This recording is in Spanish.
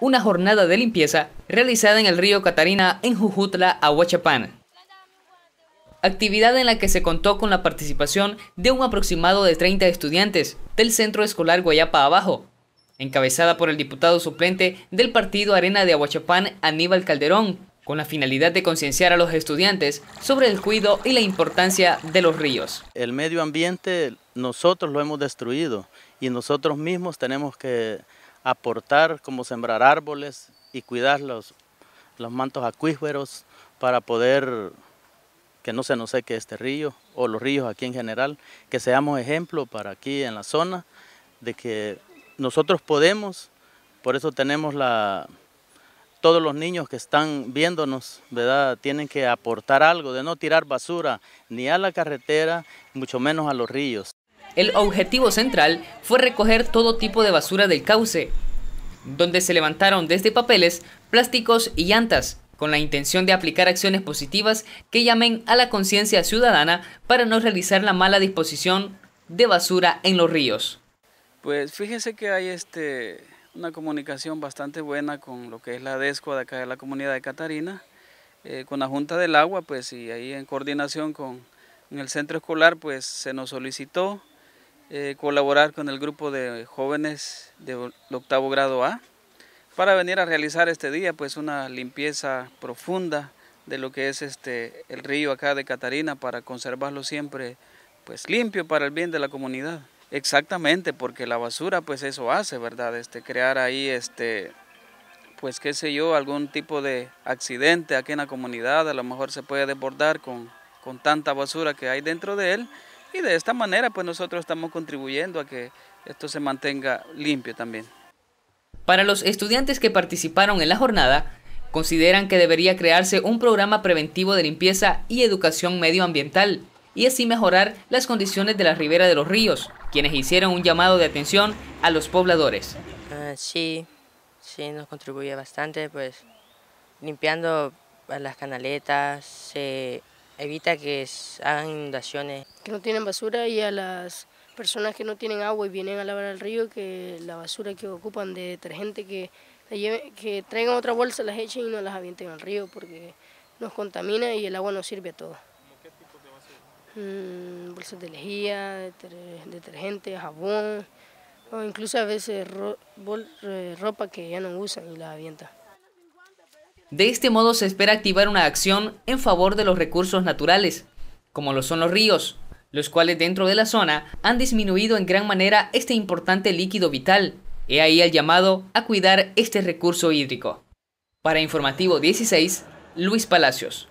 una jornada de limpieza realizada en el río Catarina en Jujutla, Aguachapán. Actividad en la que se contó con la participación de un aproximado de 30 estudiantes del Centro Escolar Guayapa Abajo, encabezada por el diputado suplente del partido Arena de Aguachapán, Aníbal Calderón, con la finalidad de concienciar a los estudiantes sobre el cuidado y la importancia de los ríos. El medio ambiente nosotros lo hemos destruido y nosotros mismos tenemos que aportar, como sembrar árboles y cuidar los, mantos acuíferos para poder que no se nos seque este río o los ríos aquí en general, que seamos ejemplo para aquí en la zona de que nosotros podemos, por eso tenemos la todos los niños que están viéndonos, ¿verdad? Tienen que aportar algo, de no tirar basura ni a la carretera, mucho menos a los ríos. El objetivo central fue recoger todo tipo de basura del cauce, donde se levantaron desde papeles, plásticos y llantas, con la intención de aplicar acciones positivas que llamen a la conciencia ciudadana para no realizar la mala disposición de basura en los ríos. Pues fíjense que hay este, una comunicación bastante buena con lo que es la DESCO de acá de la comunidad de Catarina, eh, con la Junta del Agua, pues y ahí en coordinación con el centro escolar, pues se nos solicitó eh, colaborar con el grupo de jóvenes del octavo grado A para venir a realizar este día pues una limpieza profunda de lo que es este el río acá de Catarina para conservarlo siempre pues limpio para el bien de la comunidad. Exactamente, porque la basura pues eso hace, ¿verdad? Este crear ahí este pues qué sé yo, algún tipo de accidente aquí en la comunidad, a lo mejor se puede desbordar con, con tanta basura que hay dentro de él y de esta manera pues nosotros estamos contribuyendo a que esto se mantenga limpio también. Para los estudiantes que participaron en la jornada, consideran que debería crearse un programa preventivo de limpieza y educación medioambiental y así mejorar las condiciones de la ribera de los ríos, quienes hicieron un llamado de atención a los pobladores. Ah, sí, sí, nos contribuye bastante, pues limpiando las canaletas, evita que hagan inundaciones. Que no tienen basura y a las personas que no tienen agua y vienen a lavar al río, que la basura que ocupan de detergente, que, que traigan otra bolsa, las echen y no las avienten al río porque nos contamina y el agua no sirve a todos. qué tipo de basura? bolsas de lejía, detergente, jabón, o incluso a veces eh, ropa que ya no usan y la avientan. De este modo se espera activar una acción en favor de los recursos naturales, como lo son los ríos, los cuales dentro de la zona han disminuido en gran manera este importante líquido vital. He ahí el llamado a cuidar este recurso hídrico. Para Informativo 16, Luis Palacios.